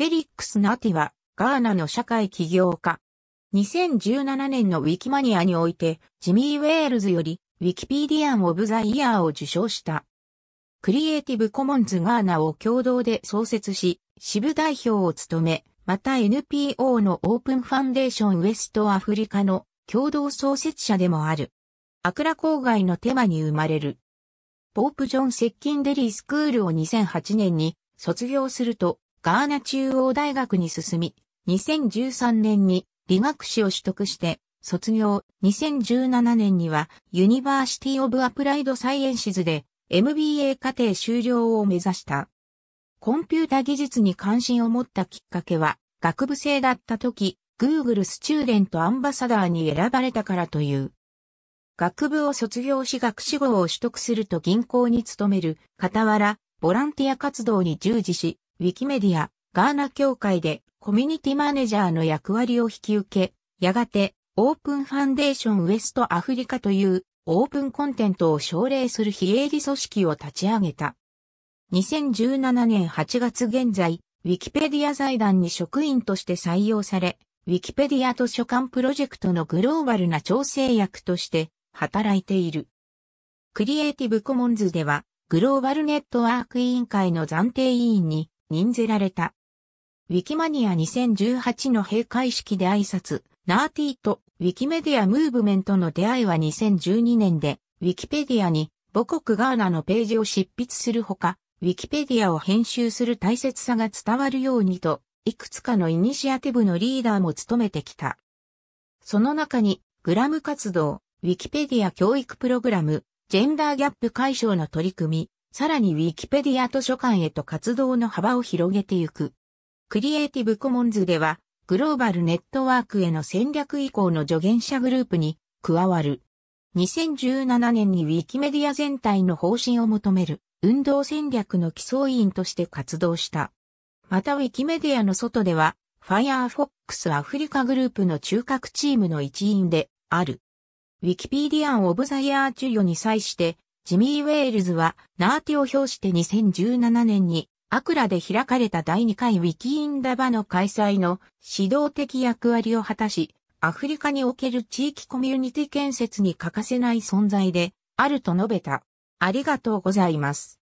フェリックス・ナティは、ガーナの社会起業家。2017年のウィキマニアにおいて、ジミー・ウェールズより、ウィキペディアン・オブ・ザ・イヤーを受賞した。クリエイティブ・コモンズ・ガーナを共同で創設し、支部代表を務め、また NPO のオープンファンデーション・ウエスト・アフリカの共同創設者でもある。アクラ郊外のテマに生まれる。ポープ・ジョン・セッキンデリースクールを2008年に卒業すると、ガーナ中央大学に進み、2013年に理学士を取得して卒業、2017年にはユニバーシティオブアプライドサイエンシズで MBA 課程修了を目指した。コンピュータ技術に関心を持ったきっかけは、学部生だった時、Google スチューデントアンバサダーに選ばれたからという。学部を卒業し学士号を取得すると銀行に勤める、傍ら、ボランティア活動に従事し、ウィキメディア、ガーナ協会でコミュニティマネージャーの役割を引き受け、やがてオープンファンデーションウエストアフリカというオープンコンテンツを奨励する非営利組織を立ち上げた。2017年8月現在、ウィキペディア財団に職員として採用され、ウィキペディア図書館プロジェクトのグローバルな調整役として働いている。クリエイティブコモンズでは、グローバルネットワーク委員会の暫定委員に任ぜられた。ウィキマニア2018の閉会式で挨拶、ナーティーとウィキメディアムーブメントの出会いは2012年で、ウィキペディアに母国ガーナのページを執筆するほか、ウィキペディアを編集する大切さが伝わるようにと、いくつかのイニシアティブのリーダーも務めてきた。その中に、グラム活動、ウィキペディア教育プログラム、ジェンダーギャップ解消の取り組み、さらにウィキペディア図書館へと活動の幅を広げてゆく。クリエイティブコモンズでは、グローバルネットワークへの戦略移行の助言者グループに加わる。2017年にウィキメディア全体の方針を求める運動戦略の基礎委員として活動した。またウィキメディアの外では、Firefox アフリカグループの中核チームの一員である。ウィキペディアン・オブ・ザ・イヤー授与に際して、ジミー・ウェールズは、ナーティを表して2017年に、アクラで開かれた第2回ウィキインダバの開催の指導的役割を果たし、アフリカにおける地域コミュニティ建設に欠かせない存在であると述べた。ありがとうございます。